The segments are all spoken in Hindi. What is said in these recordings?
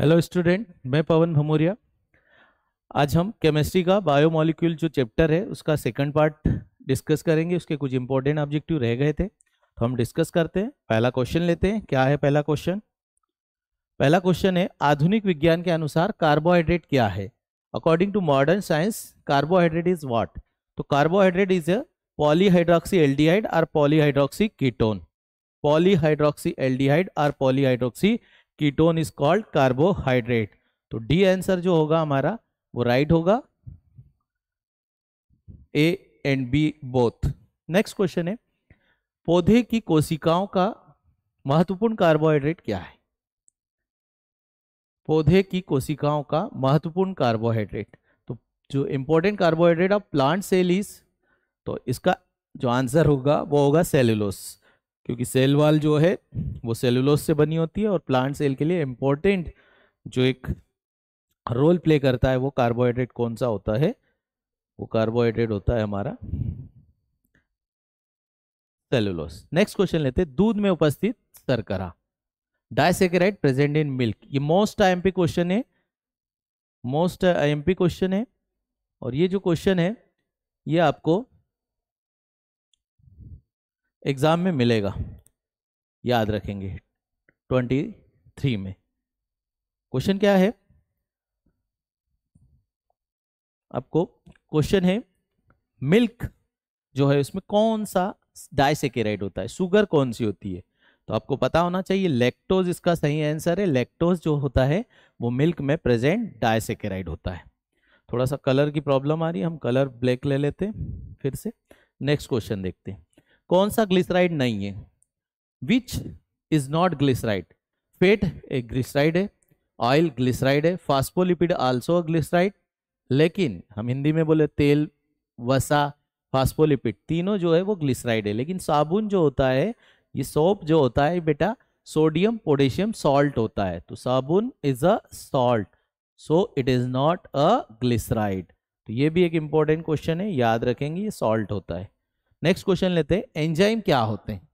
हेलो स्टूडेंट मैं पवन भमोरिया आज हम केमिस्ट्री का बायोमोलिक्यूल जो चैप्टर है उसका सेकंड पार्ट डिस्कस करेंगे उसके कुछ इंपॉर्टेंट ऑब्जेक्टिव रह गए थे तो हम डिस्कस करते हैं पहला क्वेश्चन लेते हैं क्या है पहला क्वेश्चन पहला क्वेश्चन है आधुनिक विज्ञान के अनुसार कार्बोहाइड्रेट क्या है according to modern science carbohydrate is what तो carbohydrate is a polyhydroxy L और पॉलीहाइड्रोक्सी कीटोन पॉलीहाइड्रोक्सी एल और polyhydroxy ketone is called carbohydrate तो डी आंसर जो होगा हमारा वो राइट होगा A and B both next question है पौधे की कोशिकाओं का महत्वपूर्ण कार्बोहाइड्रेट क्या है पौधे की कोशिकाओं का महत्वपूर्ण कार्बोहाइड्रेट तो जो important carbohydrate of plant cell is तो इसका जो आंसर होगा वो होगा सेल्यूलोस क्योंकि सेल वाल जो है वो सेलुलोस से बनी होती है और प्लांट सेल के लिए इम्पोर्टेंट जो एक रोल प्ले करता है वो कार्बोहाइड्रेट कौन सा होता है वो कार्बोहाइड्रेट होता है हमारा सेलुलोस नेक्स्ट क्वेश्चन लेते हैं दूध में उपस्थित सरकरा डायसेकेराइड प्रेजेंट इन मिल्क ये मोस्ट आई क्वेश्चन है मोस्ट आई क्वेश्चन है और ये जो क्वेश्चन है ये आपको एग्ज़ाम में मिलेगा याद रखेंगे ट्वेंटी थ्री में क्वेश्चन क्या है आपको क्वेश्चन है मिल्क जो है उसमें कौन सा डाइसेकेराइड होता है शुगर कौन सी होती है तो आपको पता होना चाहिए लेक्टोज इसका सही आंसर है लेक्टोज जो होता है वो मिल्क में प्रेजेंट डाइसेकेराइड होता है थोड़ा सा कलर की प्रॉब्लम आ रही है हम कलर ब्लैक ले लेते हैं फिर से नेक्स्ट क्वेश्चन देखते हैं कौन सा ग्लिसराइड नहीं है which is not glyceride fat एक ग्लिसराइड है ऑयल ग्लिसराइड है फास्फोलिपिड आल्सो ग्लिसराइड लेकिन हम हिंदी में बोले तेल वसा फास्फोलिपिड तीनों जो है वो ग्लिसराइड है लेकिन साबुन जो होता है ये सोप जो होता है बेटा सोडियम पोटेशियम सॉल्ट होता है तो साबुन is a salt so it is not a glyceride तो ये भी एक इंपॉर्टेंट क्वेश्चन है याद रखेंगे ये सॉल्ट होता है नेक्स्ट क्वेश्चन लेते हैं एंजाइम क्या होते हैं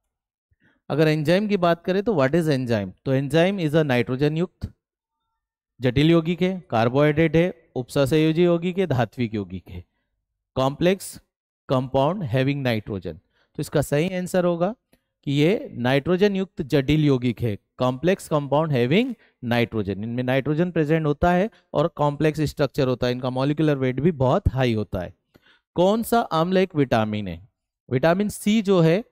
अगर एंजाइम की बात करें तो व्हाट इज एंजाइम तो एंजाइम इज अ नाइट्रोजन युक्त जटिल यौगिक है कार्बोहाइड्रेट है संयोजी यौगिक है धात्विक यौगिक है कॉम्प्लेक्स कंपाउंड हैविंग नाइट्रोजन तो इसका सही आंसर होगा कि ये नाइट्रोजन युक्त जटिल यौगिक है कॉम्प्लेक्स कंपाउंड हैविंग नाइट्रोजन इनमें नाइट्रोजन प्रेजेंट होता है और कॉम्प्लेक्स स्ट्रक्चर होता है इनका मॉलिकुलर वेट भी बहुत हाई होता है कौन सा आम्ल एक विटामिन है विटामिन सी जो है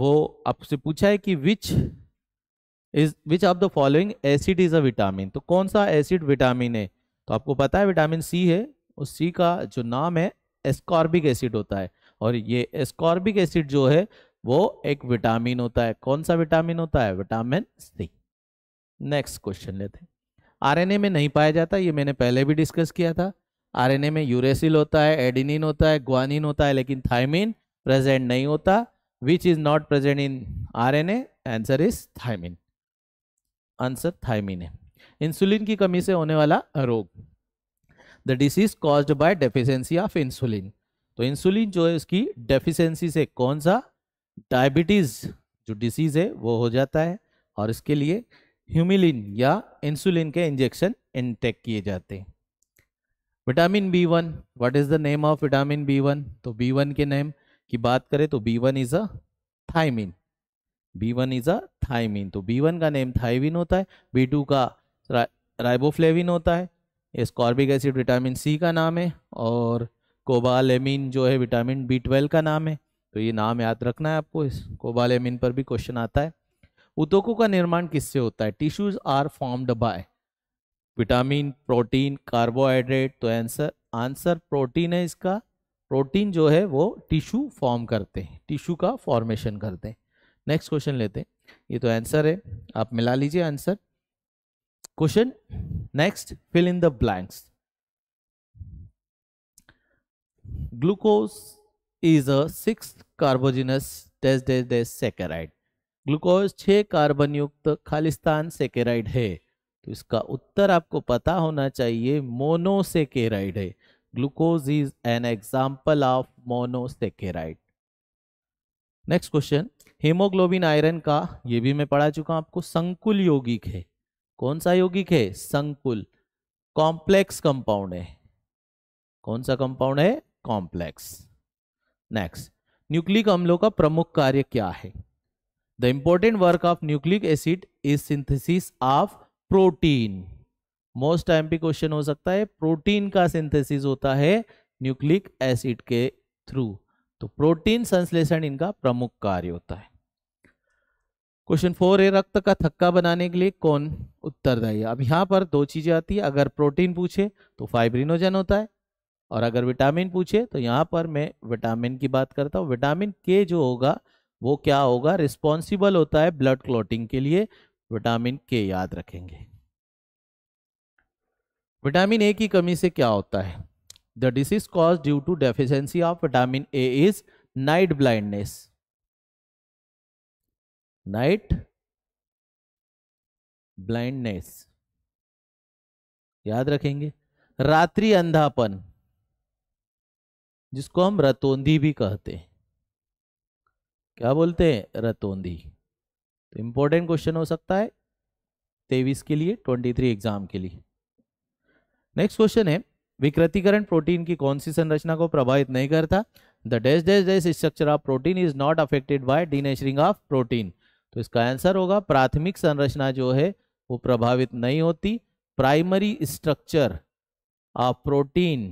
वो आपसे पूछा है कि which is which of the following acid is a vitamin तो कौन सा एसिड विटामिन है तो आपको पता है विटामिन सी है उस सी का जो नाम है एस्कॉर्बिक एसिड होता है और ये एस्कॉर्बिक एसिड जो है वो एक विटामिन होता है कौन सा विटामिन होता है विटामिन सी नेक्स्ट क्वेश्चन लेते हैं आरएनए में नहीं पाया जाता ये मैंने पहले भी डिस्कस किया था आरएनए में यूरेसिल होता है एडिनिन होता है ग्वानिन होता है लेकिन थाइमिन प्रेजेंट नहीं होता which is not present in R N A answer is thiamine answer thiamine है इंसुलिन की कमी से होने वाला रोग the disease caused by deficiency of insulin तो इंसुलिन जो है उसकी डेफिशेंसी से कौन सा डायबिटीज जो डिसीज है वो हो जाता है और इसके लिए ह्यूमिलिन या इंसुलिन के इंजेक्शन इंटेक किए जाते हैं vitamin B one what is the name of vitamin B one तो बी वन के नेम की बात करें तो B one is a thiamine B one is a thiamine तो बी वन का नेम थाइविन होता है बी टू का रा, राइबोफ्लेविन होता है स्कॉर्बिक एसिड विटामिन सी का नाम है और कोबालेमिन जो है विटामिन बी ट्वेल्व का नाम है तो ये नाम याद रखना है आपको इस कोबालेमिन पर भी क्वेश्चन आता है उतोकों का निर्माण किससे होता है tissues are formed by vitamin protein carbohydrate तो आंसर आंसर प्रोटीन है इसका प्रोटीन जो है वो टिश्यू फॉर्म करते हैं टिश्यू का फॉर्मेशन करते हैं नेक्स्ट क्वेश्चन लेते हैं ये तो आंसर है आप मिला लीजिए answer question next fill in the blanks glucose is a six कार्बोजिनस डेस डेस डेस सेकेराइड ग्लूकोज छह कार्बन युक्त खालिस्तान सेकेराइड है तो इसका उत्तर आपको पता होना चाहिए मोनोसेकेराइड है glucose is an example of monosaccharide next question haemoglobin iron का ये भी मैं पढ़ा चुका हूं आपको संकुल यौगिक है कौन सा यौगिक है संकुल कॉम्प्लेक्स कंपाउंड है कौन सा कंपाउंड है कॉम्प्लेक्स नेक्स्ट न्यूक्लिक अम्लों का प्रमुख कार्य क्या है the important work of nucleic acid is synthesis of protein most time पे क्वेश्चन हो सकता है प्रोटीन का सिंथेसिस होता है न्यूक्लिक एसिड के थ्रू तो प्रोटीन संश्लेषण इनका प्रमुख कार्य होता है क्वेश्चन फोर है रक्त का थक्का बनाने के लिए कौन उत्तरदायी अब यहाँ पर दो चीजें आती है अगर प्रोटीन पूछे तो फाइब्रिनोजन होता है और अगर विटामिन पूछे तो यहाँ पर मैं विटामिन की बात करता हूँ विटामिन के जो होगा वो क्या होगा रिस्पॉन्सिबल होता है ब्लड क्लॉटिंग के लिए विटामिन के याद रखेंगे विटामिन ए की कमी से क्या होता है the disease caused due to deficiency of vitamin A is night blindness night blindness याद रखेंगे रात्रि अंधापन जिसको हम रतौंधी भी कहते हैं क्या बोलते हैं रतौंधी तो इंपॉर्टेंट क्वेश्चन हो सकता है तेईस के लिए ट्वेंटी थ्री एग्जाम के लिए नेक्स्ट क्वेश्चन है विकृतिकरण प्रोटीन की कौन सी संरचना को प्रभावित नहीं करता द डेस डेस डेस structure of protein is not affected by denaturing of protein तो इसका आंसर होगा प्राथमिक संरचना जो है वो प्रभावित नहीं होती primary structure of protein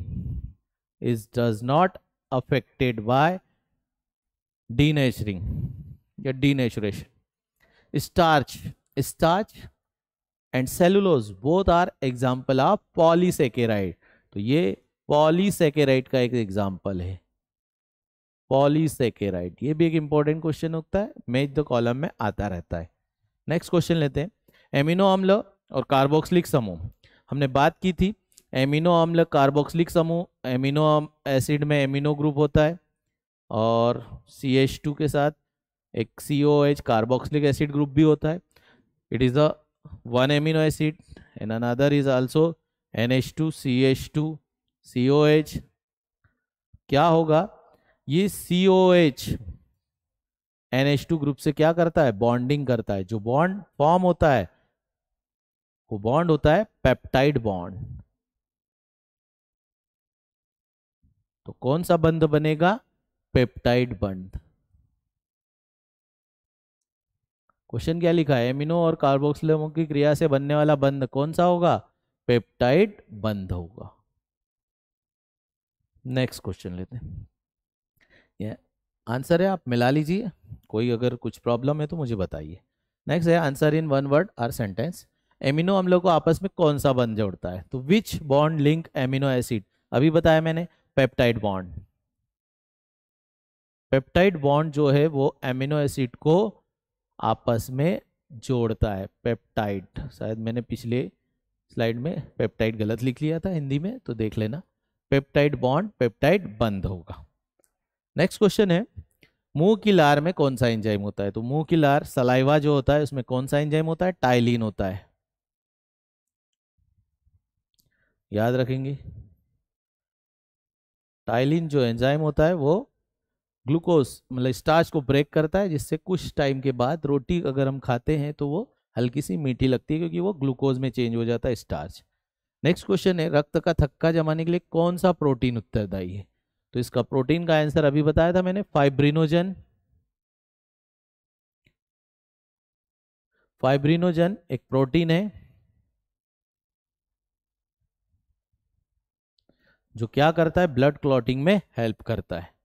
is does not affected by denaturing या denaturation starch starch and cellulose both are example of polysaccharide तो ये पॉलीसेकेराइड का एक एग्जाम्पल है पॉलीसेकेराइड ये भी एक इंपॉर्टेंट क्वेश्चन होता है मेज द कॉलम में आता रहता है नेक्स्ट क्वेश्चन लेते हैं एमिनो अम्ल और कार्बोक्सिलिक समूह हमने बात की थी एमिनो अम्ल कार्बोक्सिलिक समूह एमिनो एसिड में एमिनो ग्रुप होता है और सी एच टू के साथ एक C O H carboxylic acid group भी होता है it is the one amino acid and another is also NH2, CH2, COH. क्या होगा ये COH NH2 ग्रुप से क्या करता है बॉन्डिंग करता है जो बॉन्ड फॉर्म होता है वो बॉन्ड होता है पेप्टाइड बॉन्ड तो कौन सा बंध बनेगा पेप्टाइड बंध क्वेश्चन क्या लिखा है एमिनो और कार्बोक्सिलोमों की क्रिया से बनने वाला बंध कौन सा होगा पेप्टाइड बंध होगा नेक्स्ट क्वेश्चन लेते हैं ये आंसर है आप मिला लीजिए कोई अगर कुछ प्रॉब्लम है तो मुझे बताइए नेक्स्ट है answer in one word or sentence amino लोग को आपस में कौन सा बंध जोड़ता है तो which bond link amino acid अभी बताया मैंने पेप्टाइड बॉन्ड पेप्टाइड बॉन्ड जो है वो एमिनो एसिड को आपस में जोड़ता है पेप्टाइड शायद मैंने पिछले स्लाइड में पेप्टाइड गलत लिख लिया था हिंदी में तो देख लेना पेप्टाइड बॉन्ड पेप्टाइड बंद होगा नेक्स्ट क्वेश्चन है मुंह की लार में कौन सा एंजाइम होता है तो मुंह की लार सलाइवा जो होता है उसमें कौन सा एंजाइम होता है टाइलिन होता है याद रखेंगे टाइलिन जो एंजाइम होता है वो ग्लूकोज मतलब स्टार्च को ब्रेक करता है जिससे कुछ टाइम के बाद रोटी अगर हम खाते हैं तो वो हल्की सी मीठी लगती है क्योंकि वो ग्लूकोज में चेंज हो जाता है स्टार्च नेक्स्ट क्वेश्चन है रक्त का थक्का जमाने के लिए कौन सा प्रोटीन उत्तरदायी है तो इसका प्रोटीन का आंसर अभी बताया था मैंने फाइब्रिनोजन फाइब्रिनोजन एक प्रोटीन है जो क्या करता है ब्लड क्लॉटिंग में हेल्प करता है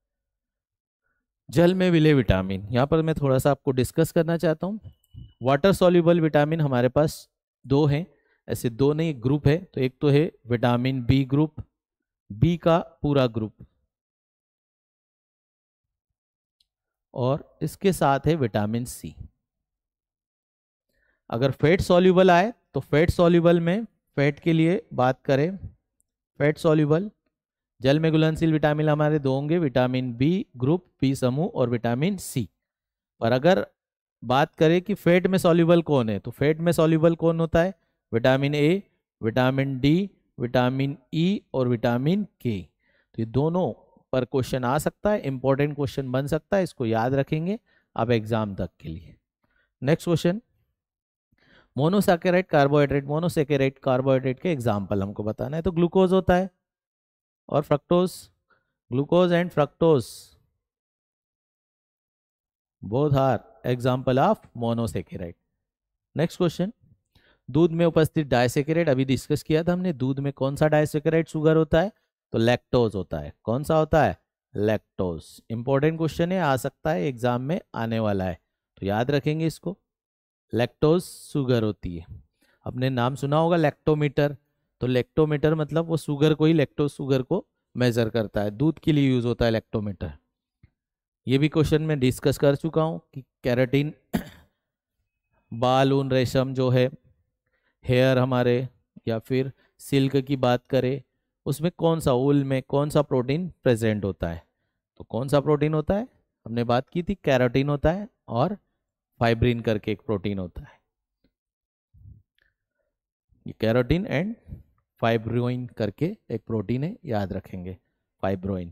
जल में मिले विटामिन यहाँ पर मैं थोड़ा सा आपको डिस्कस करना चाहता हूँ वाटर सॉल्यूबल विटामिन हमारे पास दो हैं ऐसे दो नहीं ग्रुप है तो एक तो है विटामिन बी ग्रुप बी का पूरा ग्रुप और इसके साथ है विटामिन सी अगर फैट सॉल्यूबल आए तो फैट सॉल्यूबल में फैट के लिए बात करें फैट सॉल्यूबल जल में घुलनशील विटामिन हमारे दो होंगे विटामिन बी ग्रुप बी समूह और विटामिन सी पर अगर बात करें कि फैट में सॉल्यूबल कौन है तो फैट में सॉल्यूबल कौन होता है vitamin A vitamin D vitamin E e और विटामिन के तो ये दोनों पर क्वेश्चन आ सकता है इंपॉर्टेंट क्वेश्चन बन सकता है इसको याद रखेंगे आप एग्जाम तक के लिए next question monosaccharide carbohydrate monosaccharide carbohydrate के एग्जाम्पल हमको बताना है तो ग्लूकोज होता है और fructose glucose and fructose both are example of monosaccharide next question दूध में उपस्थित डायसेकेराइड अभी डिस्कस किया था हमने दूध में कौन सा डायसेकेराइड शुगर होता है तो लैक्टोज होता है कौन सा होता है लैक्टोज इंपॉर्टेंट क्वेश्चन है आ सकता है एग्जाम में आने वाला है तो याद रखेंगे इसको लैक्टोज शुगर होती है अपने नाम सुना होगा लैक्टोमीटर तो लेक्टोमीटर मतलब वो शुगर को ही लेक्टो शुगर को मेज़र करता है दूध के लिए यूज़ होता है लेक्टोमीटर ये भी क्वेश्चन मैं डिस्कस कर चुका हूँ कि कैरेटीन बाल ऊन रेशम जो है हेयर हमारे या फिर सिल्क की बात करें उसमें कौन सा उल में कौन सा प्रोटीन प्रेजेंट होता है तो कौन सा प्रोटीन होता है हमने बात की थी कैरोटीन होता है और फाइब्रिन करके एक प्रोटीन होता है ये कैरोटीन एंड फाइब्रोइन करके एक प्रोटीन है याद रखेंगे फाइब्रोइन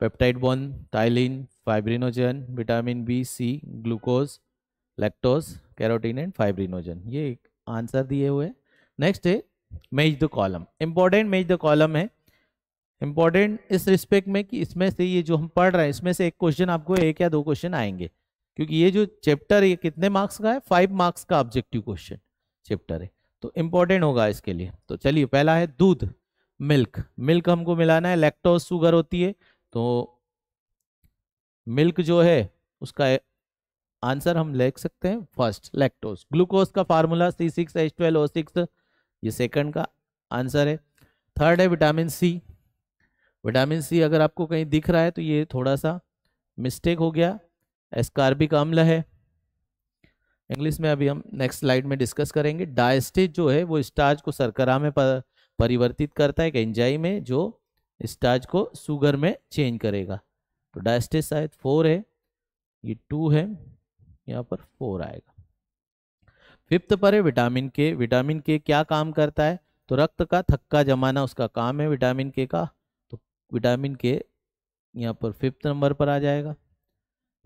पेप्टाइड बोन थाइलिन fibrinogen vitamin B C glucose lactose carotene and fibrinogen ये एक आंसर दिए हुए नेक्स्ट है match the column important match the column है इम्पॉर्टेंट इस रिस्पेक्ट में कि इसमें से ये जो हम पढ़ रहे हैं इसमें से एक क्वेश्चन आपको एक या दो क्वेश्चन आएंगे क्योंकि ये जो चैप्टर ये कितने मार्क्स का है फाइव मार्क्स का ऑब्जेक्टिव क्वेश्चन चैप्टर है तो इम्पोर्टेंट होगा इसके लिए तो चलिए पहला है दूध मिल्क मिल्क हमको मिलाना है लैक्टोज शुगर होती है तो मिल्क जो है उसका आंसर हम लिख सकते हैं फर्स्ट लैक्टोज ग्लूकोज का formula C six H twelve O six ये सेकंड का आंसर है थर्ड है विटामिन सी विटामिन सी अगर आपको कहीं दिख रहा है तो ये थोड़ा सा मिस्टेक हो गया एस्कार्बिक अम्ल है इंग्लिश में अभी हम नेक्स्ट स्लाइड में डिस्कस करेंगे डायस्टेज जो है वो स्टार्च को सरकरा में परिवर्तित करता है एंजाई में जो स्टार्च को शुगर में चेंज करेगा तो डायस्टेज शायद फोर है ये टू है यहाँ पर फोर आएगा फिफ्थ पर है विटामिन के विटामिन के क्या काम करता है तो रक्त का थक्का जमाना उसका काम है विटामिन के का तो विटामिन के यहाँ पर फिफ्थ नंबर पर आ जाएगा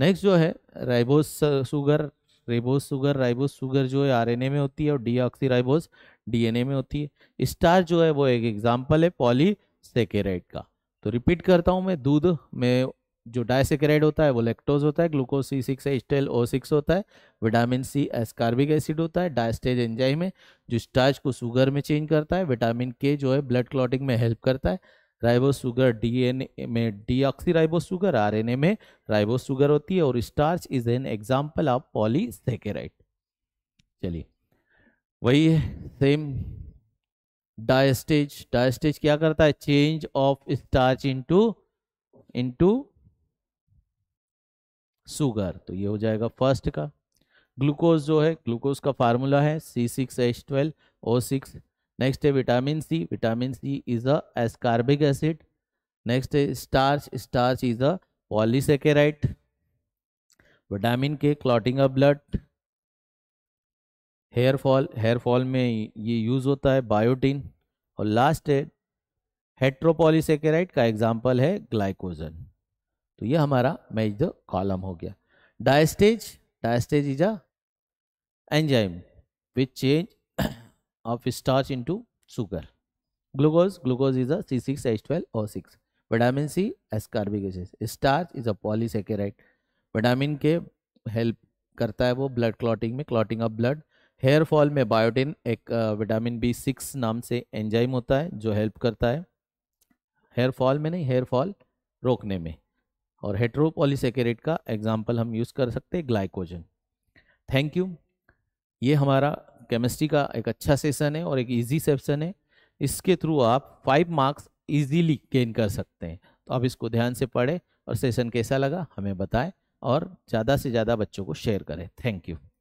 नेक्स्ट जो है ribose sugar ribose sugar ribose sugar जो है आरएनए में होती है और डी ऑक्सी राइबोज डीएनए में होती है स्टार जो है वो एक एग्जाम्पल है पॉलीसेकेराइड का तो रिपीट करता हूँ मैं दूध में जो डायसेकेराइड होता है वो लेक्टोज होता है ग्लूकोज सी सिक्स है स्टेल ओ सिक्स होता है विटामिन सी एस्कार्बिक एसिड होता है डायस्टेज एंजाइम है जो स्टार्च को शुगर में चेंज करता है विटामिन के जो है ब्लड क्लॉटिंग में हेल्प करता है राइबोस शुगर डीएनए में डीऑक्सीराइबोस शुगर आरएनए में राइबोस शुगर होती है और starch is an example of polysaccharide चलिए वही है सेम डायस्टेज डायस्टेज क्या करता है change of starch into into sugar तो ये हो जाएगा फर्स्ट का ग्लूकोज जो है ग्लूकोज का फार्मूला है C six H twelve O six next है vitamin C vitamin C is a ascorbic acid next है starch starch is a polysaccharide vitamin K clotting of blood hair fall hair fall में ये यूज़ होता है बायोटिन और लास्ट है हेट्रोपॉलीसेकेराइट का एग्जाम्पल है ग्लाइकोजन तो ये हमारा मैच द कॉलम हो गया diastase diastase is a enzyme which change of starch into sugar. Glucose, glucose is a C6H12O6. Vitamin C, ascorbic acid. Starch is a polysaccharide. Vitamin K help करता है वो ब्लड क्लॉटिंग में clotting of blood hair fall में बायोटिन एक विटामिन बी सिक्स नाम से एंजाइम होता है जो हेल्प करता है हेयर फॉल में नहीं हेयर फॉल रोकने में और हेट्रोपोलीसेकेरेट का एग्जाम्पल हम यूज़ कर सकते हैं ग्लाइकोजन थैंक यू ये हमारा केमिस्ट्री का एक अच्छा सेशन है और एक इजी सेशन है इसके थ्रू आप फाइव मार्क्स इजीली गेन कर सकते हैं तो आप इसको ध्यान से पढ़ें और सेशन कैसा लगा हमें बताएं और ज़्यादा से ज़्यादा बच्चों को शेयर करें थैंक यू